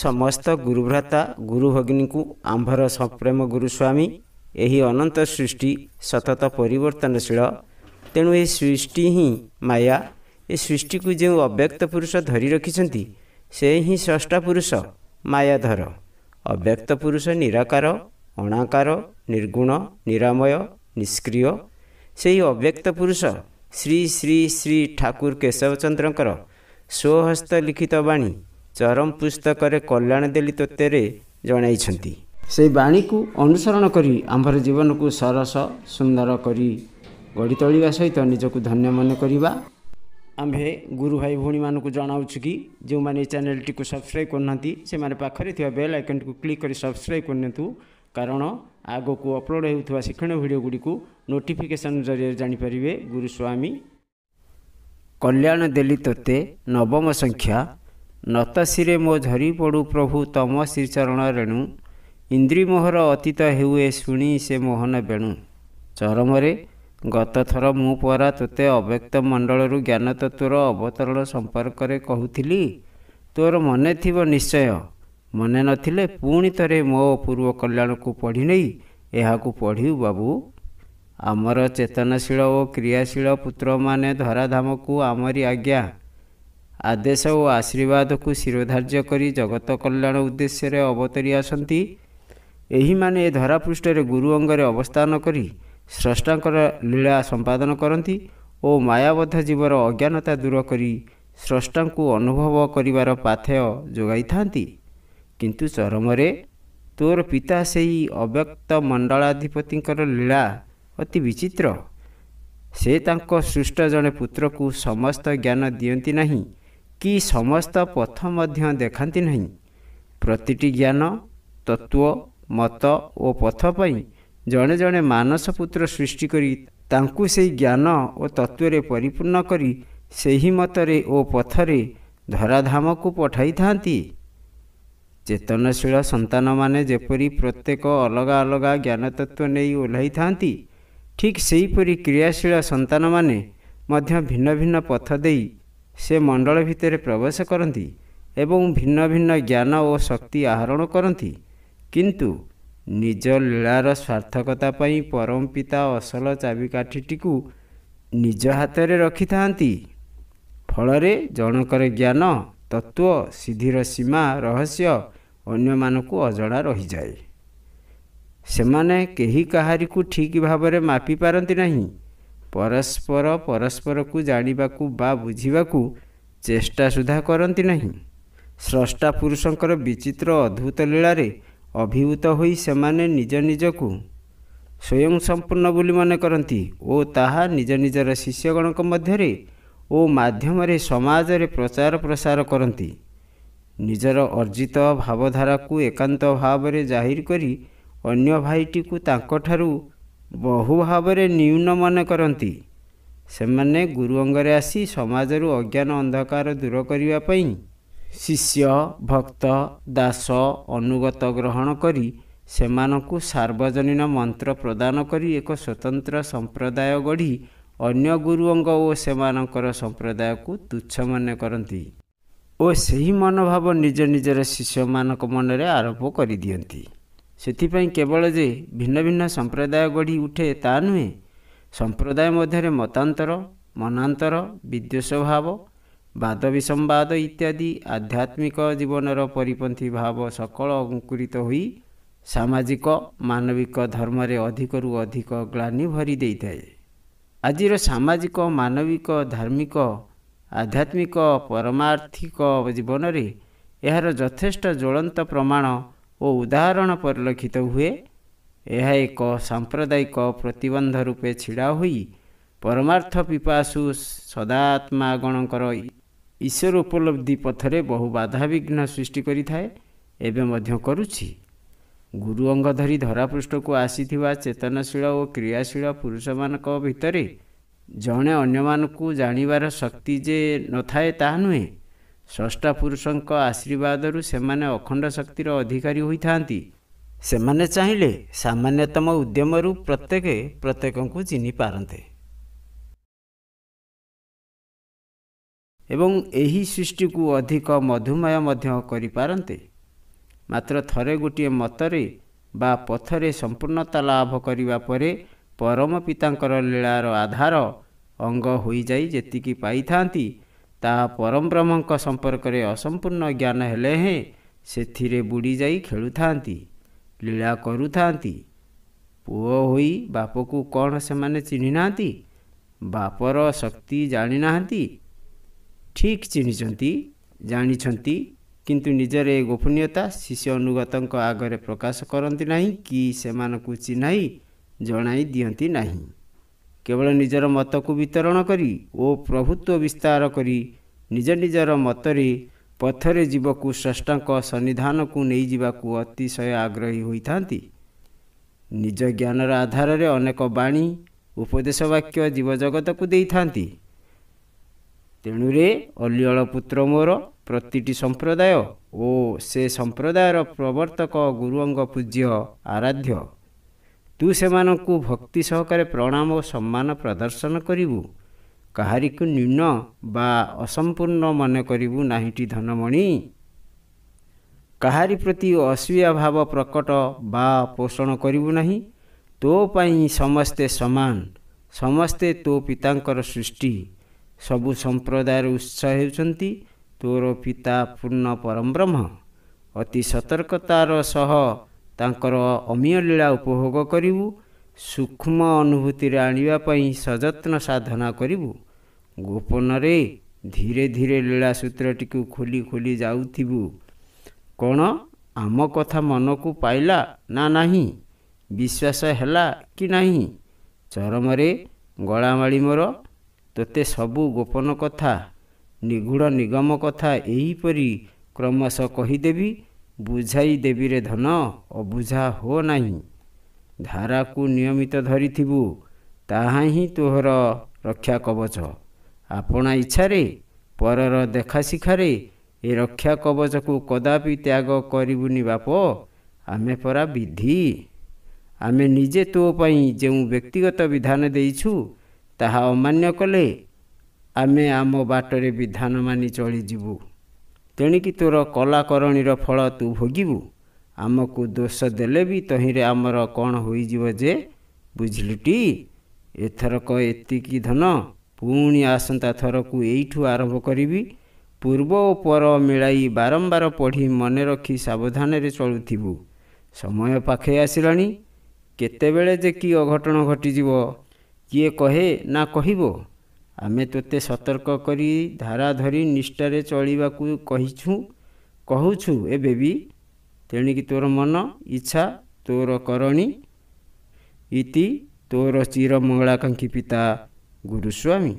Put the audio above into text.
ସମସ୍ତ ଗୁରୁଭ୍ରାତା ଗୁରୁଭଗିନୀଙ୍କୁ ଆମ୍ଭର ସପ୍ରେମ ଗୁରୁସ୍ୱାମୀ ଏହି ଅନନ୍ତ ସୃଷ୍ଟି ସତତ ପରିବର୍ତ୍ତନଶୀଳ ତେଣୁ ଏ ସୃଷ୍ଟି ହିଁ ମାୟା ଏ ସୃଷ୍ଟିକୁ ଯେଉଁ ଅବ୍ୟକ୍ତ ପୁରୁଷ ଧରି ରଖିଛନ୍ତି ସେ ହିଁ ଷଷ୍ଠ ପୁରୁଷ ମାୟାଧର ଅବ୍ୟକ୍ତ ପୁରୁଷ ନିରାକାର ଅଣାକାର ନିର୍ଗୁଣ ନିରାମୟ ନିଷ୍କ୍ରିୟ ସେହି ଅବ୍ୟକ୍ତ ପୁରୁଷ ଶ୍ରୀ ଶ୍ରୀ ଶ୍ରୀ ଠାକୁର କେଶବଚନ୍ଦ୍ରଙ୍କର ସ୍ୱହସ୍ତ ଲିଖିତ ବାଣୀ ଚରମ ପୁସ୍ତକରେ କଲ୍ୟାଣ ଦେଲି ତତ୍ତ୍ୱରେ ଜଣାଇଛନ୍ତି ସେହି ବାଣୀକୁ ଅନୁସରଣ କରି ଆମ୍ଭର ଜୀବନକୁ ସରସ ସୁନ୍ଦର କରି ଗଢ଼ି ତୋଳିବା ସହିତ ନିଜକୁ ଧନ୍ୟ ମନେ କରିବା ଆମ୍ଭେ ଗୁରୁ ଭାଇ ଭଉଣୀମାନଙ୍କୁ ଜଣାଉଛୁ କି ଯେଉଁମାନେ ଏ ଚ୍ୟାନେଲ୍ଟିକୁ ସବସ୍କ୍ରାଇବ୍ କରୁନାହାନ୍ତି ସେମାନେ ପାଖରେ ଥିବା ବେଲ୍ ଆଇକନ୍ଟିକୁ କ୍ଲିକ୍ କରି ସବସ୍କ୍ରାଇବ୍ କରି ନିଅନ୍ତୁ କାରଣ ଆଗକୁ ଅପଲୋଡ଼୍ ହେଉଥିବା ଶିକ୍ଷଣୀୟ ଭିଡ଼ିଓ ଗୁଡ଼ିକୁ ନୋଟିଫିକେସନ୍ ଜରିଆରେ ଜାଣିପାରିବେ ଗୁରୁ ସ୍ୱାମୀ କଲ୍ୟାଣ ଦେଲି ତୋତେ ନବମ ସଂଖ୍ୟା ନତାଶିରେ ମୋ ଝରି ପଡ଼ୁ ପ୍ରଭୁ ତମ ଶ୍ରୀଚରଣ ରେଣୁ ଇନ୍ଦ୍ରିମୋହର ଅତୀତ ହେଉଏ ଶୁଣି ସେ ମୋହନ ବେଣୁ ଚରମରେ ଗତ ଥର ମୁଁ ପରା ତୋତେ ଅବ୍ୟକ୍ତ ମଣ୍ଡଳରୁ ଜ୍ଞାନତତ୍ଵର ଅବତରଣ ସମ୍ପର୍କରେ କହୁଥିଲି ତୋର ମନେ ଥିବ ନିଶ୍ଚୟ ମନେ ନଥିଲେ ପୁଣି ଥରେ ମୋ ପୂର୍ବ କଲ୍ୟାଣକୁ ପଢ଼ି ନେଇ ଏହାକୁ ପଢ଼ିବୁ ବାବୁ ଆମର ଚେତନଶୀଳ ଓ କ୍ରିୟାଶୀଳ ପୁତ୍ରମାନେ ଧରାଧାମକୁ ଆମରି ଆଜ୍ଞା ଆଦେଶ ଓ ଆଶୀର୍ବାଦକୁ ଶିରୋଧାର୍ଯ୍ୟ କରି ଜଗତ କଲ୍ୟାଣ ଉଦ୍ଦେଶ୍ୟରେ ଅବତରି ଆସନ୍ତି ଏହିମାନେ ଏ ଧରାପୃଷ୍ଠରେ ଗୁରୁ ଅଙ୍ଗରେ ଅବସ୍ଥାନ କରି ସ୍ରଷ୍ଟାଙ୍କର ଲୀଳା ସମ୍ପାଦନ କରନ୍ତି ଓ ମାୟାବଦ୍ଧ ଜୀବର ଅଜ୍ଞାନତା ଦୂର କରି ସ୍ରଷ୍ଟାଙ୍କୁ ଅନୁଭବ କରିବାର ପାଥେୟ ଯୋଗାଇଥାନ୍ତି କିନ୍ତୁ ଚରମରେ ତୋର ପିତା ସେହି ଅବ୍ୟକ୍ତ ମଣ୍ଡଳାଧିପତିଙ୍କର ଲୀଳା ଅତି ବିଚିତ୍ର ସେ ତାଙ୍କ ସୃଷ୍ଟ ଜଣେ ପୁତ୍ରକୁ ସମସ୍ତ ଜ୍ଞାନ ଦିଅନ୍ତି ନାହିଁ କି ସମସ୍ତ ପଥ ମଧ୍ୟ ଦେଖାନ୍ତି ନାହିଁ ପ୍ରତିଟି ଜ୍ଞାନ ତତ୍ତ୍ୱ ମତ ଓ ପଥ ପାଇଁ ଜଣେ ଜଣେ ମାନସପୁତ୍ର ସୃଷ୍ଟି କରି ତାଙ୍କୁ ସେହି ଜ୍ଞାନ ଓ ତତ୍ତ୍ୱରେ ପରିପୂର୍ଣ୍ଣ କରି ସେହି ମତରେ ଓ ପଥରେ ଧରାଧାମକୁ ପଠାଇଥାନ୍ତି ଚେତନଶୀଳ ସନ୍ତାନମାନେ ଯେପରି ପ୍ରତ୍ୟେକ ଅଲଗା ଅଲଗା ଜ୍ଞାନ ଜ୍ଞାନତତ୍ଵ ନେଇ ଓହ୍ଲାଇଥାନ୍ତି ଠିକ୍ ସେହିପରି କ୍ରିୟାଶୀଳ ସନ୍ତାନମାନେ ମଧ୍ୟ ଭିନ୍ନ ଭିନ୍ନ ପଥ ଦେଇ ସେ ମଣ୍ଡଳ ଭିତରେ ପ୍ରବେଶ କରନ୍ତି ଏବଂ ଭିନ୍ନ ଭିନ୍ନ ଜ୍ଞାନ ଓ ଶକ୍ତି ଆହରଣ କରନ୍ତି କିନ୍ତୁ ନିଜ ଲୀଳାର ସ୍ୱାର୍ଥକତା ପାଇଁ ପରମପିତା ଅସଲ ଚାବିକାଠିଟିକୁ ନିଜ ହାତରେ ରଖିଥାନ୍ତି ଫଳରେ ଜଣଙ୍କର ଜ୍ଞାନ ତତ୍ତ୍ୱ ସିଦ୍ଧିର ସୀମା ରହସ୍ୟ ଅନ୍ୟମାନଙ୍କୁ ଅଜଣା ରହିଯାଏ ସେମାନେ କେହି କାହାରିକୁ ଠିକ୍ ଭାବରେ ମାପିପାରନ୍ତି ନାହିଁ ପରସ୍ପର ପରସ୍ପରକୁ ଜାଣିବାକୁ ବା ବୁଝିବାକୁ ଚେଷ୍ଟା ସୁଦ୍ଧା କରନ୍ତି ନାହିଁ ସ୍ରଷ୍ଟା ପୁରୁଷଙ୍କର ବିଚିତ୍ର ଅଦ୍ଭୁତ ଲୀଳାରେ ଅଭିଭୂତ ହୋଇ ସେମାନେ ନିଜ ନିଜକୁ ସ୍ୱୟଂ ସମ୍ପୂର୍ଣ୍ଣ ବୋଲି ମନେ କରନ୍ତି ଓ ତାହା ନିଜ ନିଜର ଶିଷ୍ୟଗଣଙ୍କ ମଧ୍ୟରେ ଓ ମାଧ୍ୟମରେ ସମାଜରେ ପ୍ରଚାର ପ୍ରସାର କରନ୍ତି ନିଜର ଅର୍ଜିତ ଭାବଧାରାକୁ ଏକାନ୍ତ ଭାବରେ ଜାହିର କରି ଅନ୍ୟ ଭାଇଟିକୁ ତାଙ୍କଠାରୁ ବହୁ ଭାବରେ ନ୍ୟୁନ ମନେ କରନ୍ତି ସେମାନେ ଗୁରୁ ଅଙ୍ଗରେ ଆସି ସମାଜରୁ ଅଜ୍ଞାନ ଅନ୍ଧକାର ଦୂର କରିବା ପାଇଁ ଶିଷ୍ୟ ଭକ୍ତ ଦାସ ଅନୁଗତ ଗ୍ରହଣ କରି ସେମାନଙ୍କୁ ସାର୍ବଜନୀନ ମନ୍ତ୍ର ପ୍ରଦାନ କରି ଏକ ସ୍ୱତନ୍ତ୍ର ସମ୍ପ୍ରଦାୟ ଗଢ଼ି ଅନ୍ୟ ଗୁରୁଅଙ୍ଗ ଓ ସେମାନଙ୍କର ସମ୍ପ୍ରଦାୟକୁ ତୁଚ୍ଛ ମନେ କରନ୍ତି ଓ ସେହି ମନୋଭାବ ନିଜ ନିଜର ଶିଷ୍ୟମାନଙ୍କ ମନରେ ଆରୋପ କରିଦିଅନ୍ତି ସେଥିପାଇଁ କେବଳ ଯେ ଭିନ୍ନ ଭିନ୍ନ ସମ୍ପ୍ରଦାୟ ଗଢ଼ି ଉଠେ ତା ନୁହେଁ ସମ୍ପ୍ରଦାୟ ମଧ୍ୟରେ ମତାନ୍ତର ମନାନ୍ତର ବିଦ୍ୱେଷ ଭାବ ବାଦ ବିସମ୍ବାଦ ଇତ୍ୟାଦି ଆଧ୍ୟାତ୍ମିକ ଜୀବନର ପରିପନ୍ଥୀ ଭାବ ସକଳ ଅଙ୍କୁରିତ ହୋଇ ସାମାଜିକ ମାନବିକ ଧର୍ମରେ ଅଧିକରୁ ଅଧିକ ଗ୍ଲାନି ଭରି ଦେଇଥାଏ ଆଜିର ସାମାଜିକ ମାନବିକ ଧାର୍ମିକ ଆଧ୍ୟାତ୍ମିକ ପରମାର୍ଥିକ ଜୀବନରେ ଏହାର ଯଥେଷ୍ଟ ଜ୍ୱଳନ୍ତ ପ୍ରମାଣ ଓ ଉଦାହରଣ ପରିଲକ୍ଷିତ ହୁଏ ଏହା ଏକ ସାମ୍ପ୍ରଦାୟିକ ପ୍ରତିବନ୍ଧ ରୂପେ ଛିଡ଼ା ହୋଇ ପରମାର୍ଥ ପିପାସୁ ଗଣଙ୍କର ଈଶ୍ୱର ଉପଲବ୍ଧି ପଥରେ ବହୁ ବାଧାବିଘ୍ନ ସୃଷ୍ଟି କରିଥାଏ ଏବେ ମଧ୍ୟ କରୁଛି ଗୁରୁ ଅଙ୍ଗ ଧରି ଧରାପୃଷ୍ଠକୁ ଆସିଥିବା ଚେତନଶୀଳ ଓ କ୍ରିୟାଶୀଳ ପୁରୁଷମାନଙ୍କ ଭିତରେ ଜଣେ ଅନ୍ୟମାନଙ୍କୁ ଜାଣିବାର ଶକ୍ତି ଯେ ନଥାଏ ତାହା ନୁହେଁ ଷଷ୍ଠା ପୁରୁଷଙ୍କ ଆଶୀର୍ବାଦରୁ ସେମାନେ ଅଖଣ୍ଡ ଶକ୍ତିର ଅଧିକାରୀ ହୋଇଥାନ୍ତି ସେମାନେ ଚାହିଁଲେ ସାମାନ୍ୟତମ ଉଦ୍ୟମରୁ ପ୍ରତ୍ୟେକ ପ୍ରତ୍ୟେକଙ୍କୁ ଚିହ୍ନିପାରନ୍ତେ ଏବଂ ଏହି ସୃଷ୍ଟିକୁ ଅଧିକ ମଧୁମେହ ମଧ୍ୟ କରିପାରନ୍ତେ ମାତ୍ର ଥରେ ଗୋଟିଏ ମତରେ ବା ପଥରେ ସମ୍ପୂର୍ଣ୍ଣତା ଲାଭ କରିବା ପରେ ପରମ ପିତାଙ୍କର ଲୀଳାର ଆଧାର ଅଙ୍ଗ ହୋଇଯାଇ ଯେତିକି ପାଇଥାନ୍ତି ତାହା ପରମ୍ବ୍ରହ୍ମଙ୍କ ସମ୍ପର୍କରେ ଅସମ୍ପୂର୍ଣ୍ଣ ଜ୍ଞାନ ହେଲେ ହେଁ ସେଥିରେ ବୁଡ଼ି ଯାଇ ଖେଳୁଥାନ୍ତି ଲୀଳା କରୁଥାନ୍ତି ପୁଅ ହୋଇ ବାପକୁ କ'ଣ ସେମାନେ ଚିହ୍ନିନାହାନ୍ତି ବାପର ଶକ୍ତି ଜାଣିନାହାନ୍ତି ଠିକ୍ ଚିହ୍ନିଛନ୍ତି ଜାଣିଛନ୍ତି କିନ୍ତୁ ନିଜର ଏ ଗୋପନୀୟତା ଶିଶୁ ଅନୁଗତଙ୍କ ଆଗରେ ପ୍ରକାଶ କରନ୍ତି ନାହିଁ କି ସେମାନଙ୍କୁ ଚିହ୍ନାଇ ଜଣାଇ ଦିଅନ୍ତି ନାହିଁ କେବଳ ନିଜର ମତକୁ ବିତରଣ କରି ଓ ପ୍ରଭୁତ୍ୱ ବିସ୍ତାର କରି ନିଜ ନିଜର ମତରେ ପଥରେ ଯିବକୁ ଶ୍ରେଷ୍ଠଙ୍କ ସନ୍ନିଧାନକୁ ନେଇଯିବାକୁ ଅତିଶୟ ଆଗ୍ରହୀ ହୋଇଥାନ୍ତି ନିଜ ଜ୍ଞାନର ଆଧାରରେ ଅନେକ ବାଣୀ ଉପଦେଶ ବାକ୍ୟ ଜୀବଜଗତକୁ ଦେଇଥାନ୍ତି ତେଣୁରେ ଅଲିଅଳ ପୁତ୍ର ମୋର ପ୍ରତିଟି ସମ୍ପ୍ରଦାୟ ଓ ସେ ସମ୍ପ୍ରଦାୟର ପ୍ରବର୍ତ୍ତକ ଗୁରୁଅଙ୍ଗ ପୂଜ୍ୟ ଆରାଧ୍ୟ ତୁ ସେମାନଙ୍କୁ ଭକ୍ତି ସହକାରେ ପ୍ରଣାମ ଓ ସମ୍ମାନ ପ୍ରଦର୍ଶନ କରିବୁ କାହାରିକୁ ନ୍ୟୁନ ବା ଅସମ୍ପୂର୍ଣ୍ଣ ମନେ କରିବୁ ନାହିଁଟି ଧନମଣି କାହାରି ପ୍ରତି ଅସୂୟା ଭାବ ପ୍ରକଟ ବା ପୋଷଣ କରିବୁ ନାହିଁ ତୋ ପାଇଁ ସମସ୍ତେ ସମାନ ସମସ୍ତେ ତୋ ପିତାଙ୍କର ସୃଷ୍ଟି ସବୁ ସମ୍ପ୍ରଦାୟର ଉତ୍ସ ହେଉଛନ୍ତି ତୋର ପିତା ପୂର୍ଣ୍ଣ ପରମ ବ୍ରହ୍ମ ଅତି ସତର୍କତାର ସହ ତାଙ୍କର ଅମୀୟ ଲୀଳା ଉପଭୋଗ କରିବୁ ସୂକ୍ଷ୍ମ ଅନୁଭୂତିରେ ଆଣିବା ପାଇଁ ସଯତ୍ନ ସାଧନା କରିବୁ ଗୋପନରେ ଧୀରେ ଧୀରେ ଲୀଳା ସୂତ୍ରଟିକୁ ଖୋଲି ଖୋଲି ଯାଉଥିବୁ କ'ଣ ଆମ କଥା ମନକୁ ପାଇଲା ନା ନାହିଁ ବିଶ୍ୱାସ ହେଲା କି ନାହିଁ ଚରମରେ ଗଳାମାଳି ମୋର ତୋତେ ସବୁ ଗୋପନ କଥା ନିଗୁଢ଼ ନିଗମ କଥା ଏହିପରି କ୍ରମଶଃ କହିଦେବି बुझाई देवी रे धन अबुझाहो नै को नियमित धरिथ तोहर रक्षा कवच आपना इच्छा पर देखा शिखारे ए रक्षा कवच को कदापि त्याग गर्बुनि बाप आमे परा विधि आमे निजे तोप जो व्यक्तिगत विधान छु ता अमान्य कले आमे आम बाटै विधान मानि चलि ତେଣିକି ତୋର କଲା କରଣୀର ଫଳ ତୁ ଭୋଗିବୁ ଆମକୁ ଦୋଷ ଦେଲେ ବି ତହିଁରେ ଆମର କ'ଣ ହୋଇଯିବ ଯେ ବୁଝିଲୁଟି ଏଥରକ ଏତିକି ଧନ ପୁଣି ଆସନ୍ତା ଥରକୁ ଏଇଠୁ ଆରମ୍ଭ କରିବି ପୂର୍ବ ଓ ପର ମିଳାଇ ବାରମ୍ବାର ପଢ଼ି ମନେ ରଖି ସାବଧାନରେ ଚଳୁଥିବୁ ସମୟ ପାଖେଇ ଆସିଲାଣି କେତେବେଳେ ଯେ କି ଅଘଟଣ ଘଟିଯିବ କିଏ କହେ ନା କହିବ ଆମେ ତୋତେ ସତର୍କ କରି ଧାରା ଧରି ନିଷ୍ଠାରେ ଚଳିବାକୁ କହିଛୁ କହୁଛୁ ଏବେ ବି ତେଣିକି ତୋର ମନ ଇଚ୍ଛା ତୋର କରଣୀ ଇତି ତୋର ଚିର ମଙ୍ଗଳାକାଙ୍କ୍ଷୀ ପିତା ଗୁରୁସ୍ୱାମୀ